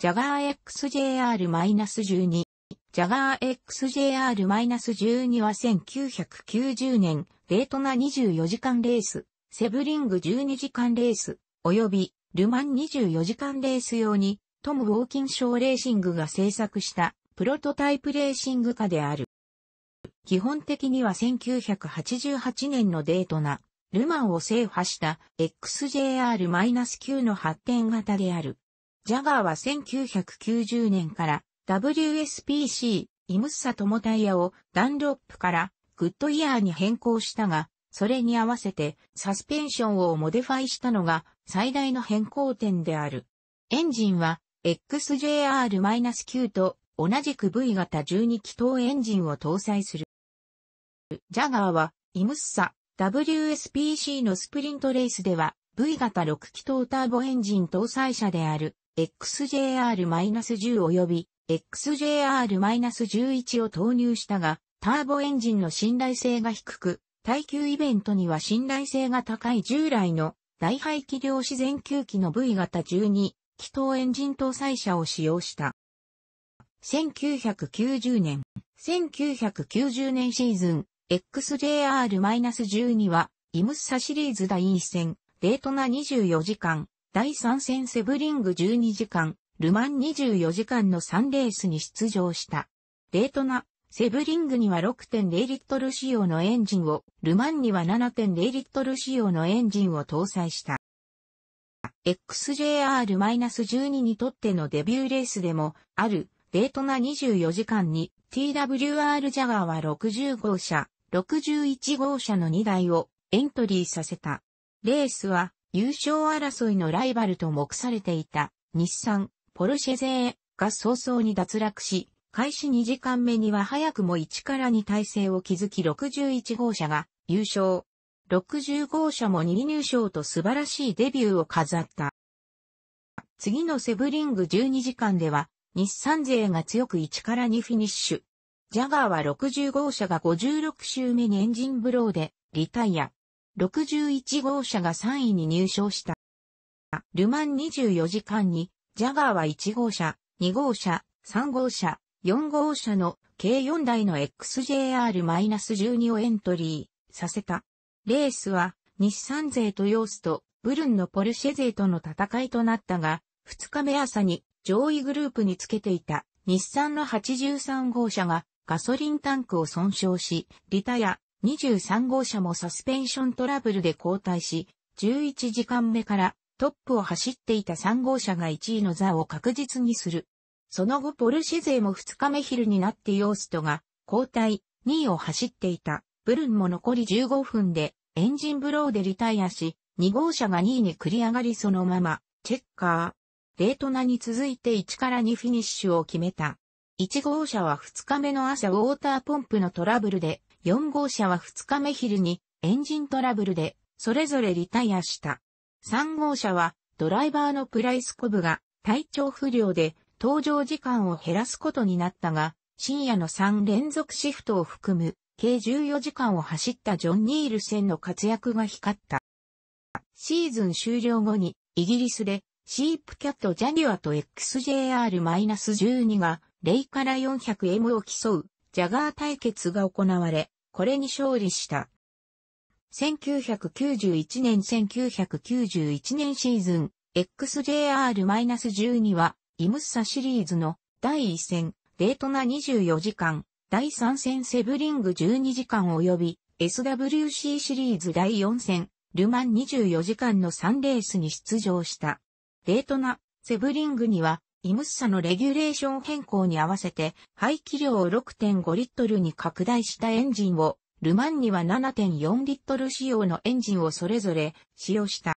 ジャガー XJR-12。ジャガー XJR-12 は1990年、レートナ24時間レース、セブリング12時間レース、及び、ルマン24時間レース用に、トム・ウォーキンショーレーシングが制作した、プロトタイプレーシング化である。基本的には1988年のデートな、ルマンを制覇した XJR-9 の発展型である。ジャガーは1990年から WSPC イムッサトモタイヤをダンロップからグッドイヤーに変更したが、それに合わせてサスペンションをモディファイしたのが最大の変更点である。エンジンは XJR-9 と同じく V 型12気筒エンジンを搭載する。ジャガーはイムッサ WSPC のスプリントレースでは V 型6気筒ターボエンジン搭載車である XJR-10 及び XJR-11 を投入したが、ターボエンジンの信頼性が低く、耐久イベントには信頼性が高い従来の大排気量自然球機の V 型12気筒エンジン搭載車を使用した。1990年、1990年シーズン、XJR-12 は、イムッサシリーズ第1戦、デートナ24時間、第3戦セブリング12時間、ルマン24時間の3レースに出場した。デートナ、セブリングには6.0リットル仕様のエンジンを、ルマンには7.0リットル仕様のエンジンを搭載した。XJR-12 にとってのデビューレースでも、ある、デートナ24時間に、TWR ジャガーは60号車、61号車の2台をエントリーさせた。レースは優勝争いのライバルと目されていた日産、ポルシェ勢が早々に脱落し、開始2時間目には早くも1から2体制を築き61号車が優勝。60号車も2位入賞と素晴らしいデビューを飾った。次のセブリング12時間では、日産勢が強く1から2フィニッシュ。ジャガーは60号車が56周目にエンジンブローでリタイア。61号車が3位に入賞した。ルマン24時間に、ジャガーは1号車、2号車、3号車、4号車の計4台の XJR-12 をエントリーさせた。レースは日産勢とヨースとブルンのポルシェ勢との戦いとなったが、2日目朝に上位グループにつけていた日産の83号車がガソリンタンクを損傷し、リタや23号車もサスペンショントラブルで交代し、11時間目からトップを走っていた3号車が1位の座を確実にする。その後ポルシェ勢も2日目昼になってヨーストが交代2位を走っていたブルンも残り15分でエンジンブローでリタイアし2号車が2位に繰り上がりそのままチェッカーレートナに続いて1から2フィニッシュを決めた1号車は2日目の朝ウォーターポンプのトラブルで4号車は2日目昼にエンジントラブルでそれぞれリタイアした。3号車はドライバーのプライスコブが体調不良で搭乗時間を減らすことになったが、深夜の3連続シフトを含む計14時間を走ったジョン・ニールセンの活躍が光った。シーズン終了後にイギリスでシープキャットジャニュアと XJR-12 がレイから 400M を競うジャガー対決が行われ、これに勝利した。1991年1991年シーズン、XJR-12 は、イムッサシリーズの第1戦、レートナ24時間、第3戦セブリング12時間及び、SWC シリーズ第4戦、ルマン24時間の3レースに出場した。デートナ、セブリングには、イムッサのレギュレーション変更に合わせて、排気量を6.5リットルに拡大したエンジンを、ルマンには7.4リットル仕様のエンジンをそれぞれ使用した。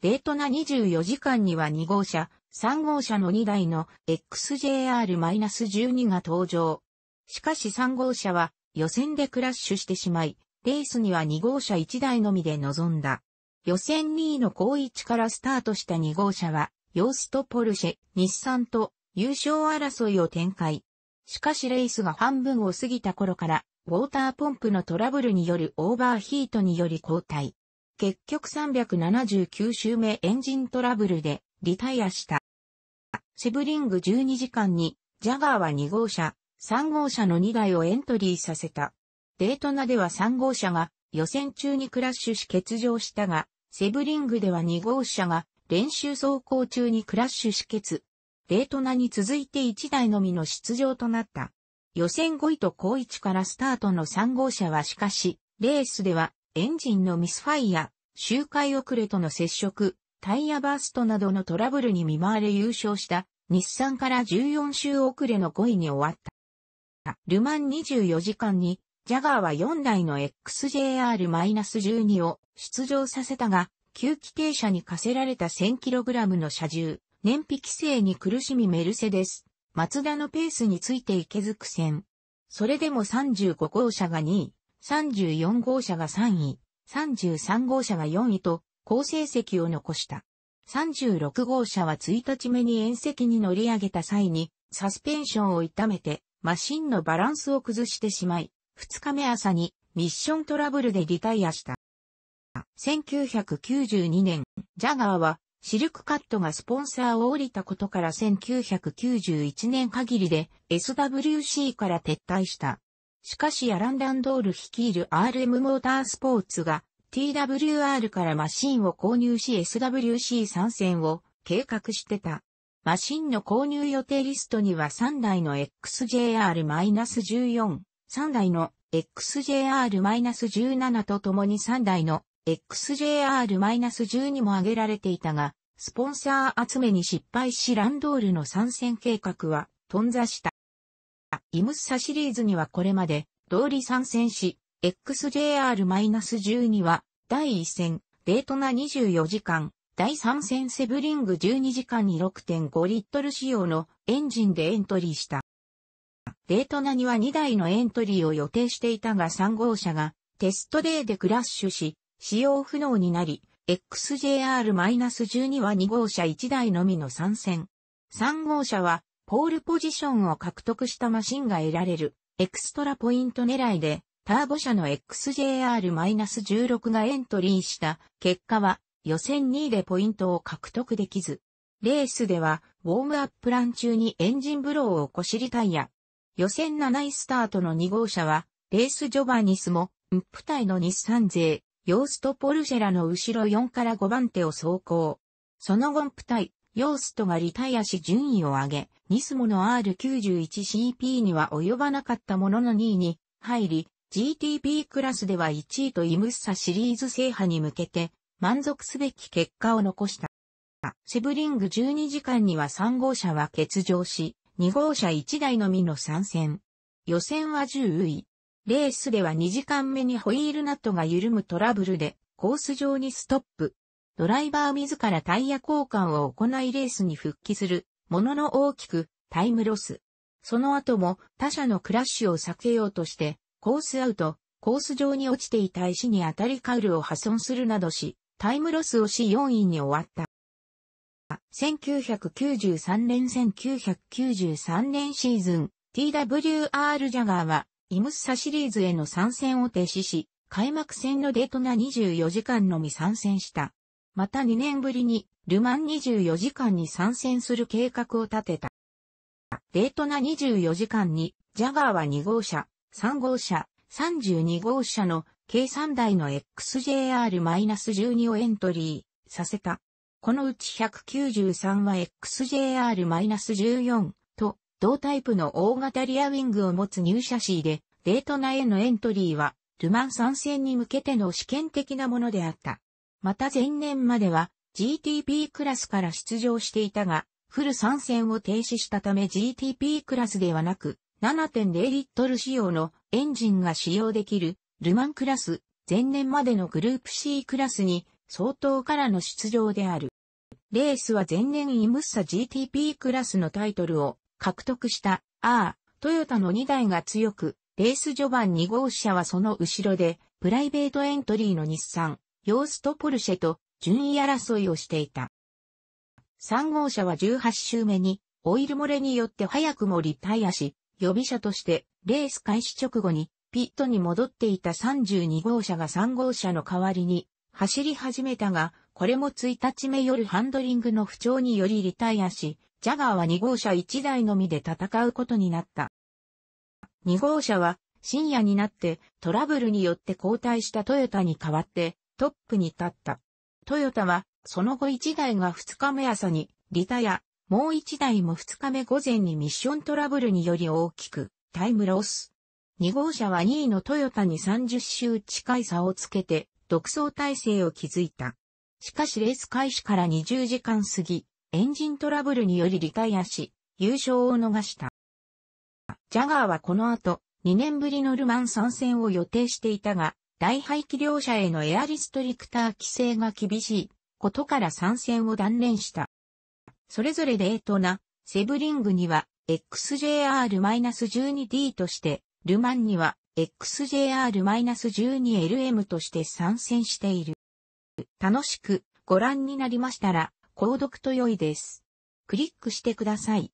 デートナ24時間には2号車、3号車の2台の XJR-12 が登場。しかし3号車は予選でクラッシュしてしまい、レースには2号車1台のみで臨んだ。予選2位の高一からスタートした2号車はヨーストポルシェ、日産と優勝争いを展開。しかしレースが半分を過ぎた頃から、ウォーターポンプのトラブルによるオーバーヒートにより交代。結局379周目エンジントラブルでリタイアした。セブリング12時間に、ジャガーは2号車、3号車の2台をエントリーさせた。デートナでは3号車が予選中にクラッシュし欠場したが、セブリングでは2号車が練習走行中にクラッシュ止血。デートナに続いて1台のみの出場となった。予選5位と高1からスタートの3号車はしかし、レースではエンジンのミスファイア、周回遅れとの接触、タイヤバーストなどのトラブルに見舞われ優勝した日産から14周遅れの5位に終わった。ルマン24時間にジャガーは4台の XJR-12 を出場させたが、吸気停車に課せられた 1000kg の車重、燃費規制に苦しみメルセデス、マツダのペースについて池ず苦戦。それでも35号車が2位、34号車が3位、33号車が4位と、好成績を残した。36号車は1日目に縁石に乗り上げた際に、サスペンションを痛めて、マシンのバランスを崩してしまい、2日目朝にミッショントラブルでリタイアした。1992年、ジャガーはシルクカットがスポンサーを降りたことから1991年限りで SWC から撤退した。しかしアラン・ダンドール率いる RM モータースポーツが TWR からマシンを購入し SWC 参戦を計画してた。マシンの購入予定リストには3台の XJR-14、3台の XJR-17 と共に3台の XJR-12 も挙げられていたが、スポンサー集めに失敗しランドールの参戦計画は頓挫した。イムッサシリーズにはこれまで通理参戦し、XJR-12 は第1戦、デートナ24時間、第3戦セブリング12時間に6.5リットル仕様のエンジンでエントリーした。デートナには2台のエントリーを予定していたが3号車がテストデーでクラッシュし、使用不能になり、XJR-12 は2号車1台のみの参戦。3号車は、ポールポジションを獲得したマシンが得られる、エクストラポイント狙いで、ターボ車の XJR-16 がエントリーした結果は、予選2位でポイントを獲得できず。レースでは、ウォームアップラン中にエンジンブローをこしリタイヤ。予選7位スタートの2号車は、レース序盤にスも、ンプ隊の日産勢、ヨースト・ポルシェラの後ろ4から5番手を走行。その後、プタイ、ヨーストがリタイアし順位を上げ、ニスモの R91CP には及ばなかったものの2位に入り、GTP クラスでは1位とイムッサシリーズ制覇に向けて、満足すべき結果を残した。セブリング12時間には3号車は欠場し、2号車1台のみの参戦。予選は10位。レースでは2時間目にホイールナットが緩むトラブルでコース上にストップ。ドライバー自らタイヤ交換を行いレースに復帰するものの大きくタイムロス。その後も他社のクラッシュを避けようとしてコースアウト、コース上に落ちていた石に当たりカウルを破損するなどし、タイムロスをし4位に終わった。1993年1993年シーズン、TWR ジャガーはイムッサシリーズへの参戦を停止し、開幕戦のデートナ24時間のみ参戦した。また2年ぶりに、ルマン24時間に参戦する計画を立てた。デートナ24時間に、ジャガーは2号車、3号車、32号車の計3台の XJR-12 をエントリーさせた。このうち193は XJR-14、同タイプの大型リアウィングを持つ入社シシーで、デートナへのエントリーは、ルマン参戦に向けての試験的なものであった。また前年までは GTP クラスから出場していたが、フル参戦を停止したため GTP クラスではなく、7.0リットル仕様のエンジンが使用できるルマンクラス、前年までのグループ C クラスに相当からの出場である。レースは前年イムッサ GTP クラスのタイトルを獲得した、ああ、トヨタの2台が強く、レース序盤2号車はその後ろで、プライベートエントリーの日産、ヨーストポルシェと順位争いをしていた。3号車は18周目に、オイル漏れによって早くもリタイアし、予備車として、レース開始直後に、ピットに戻っていた32号車が3号車の代わりに、走り始めたが、これも1日目夜ハンドリングの不調によりリタイアし、ジャガーは2号車1台のみで戦うことになった。2号車は深夜になってトラブルによって交代したトヨタに代わってトップに立った。トヨタはその後1台が2日目朝にリタやもう1台も2日目午前にミッショントラブルにより大きくタイムロス。2号車は2位のトヨタに30周近い差をつけて独走体制を築いた。しかしレース開始から20時間過ぎ、エンジントラブルによりリタイアし、優勝を逃した。ジャガーはこの後、2年ぶりのルマン参戦を予定していたが、大排気量車へのエアリストリクター規制が厳しいことから参戦を断念した。それぞれデートな、セブリングには XJR-12D として、ルマンには XJR-12LM として参戦している。楽しくご覧になりましたら、購読と良いです。クリックしてください。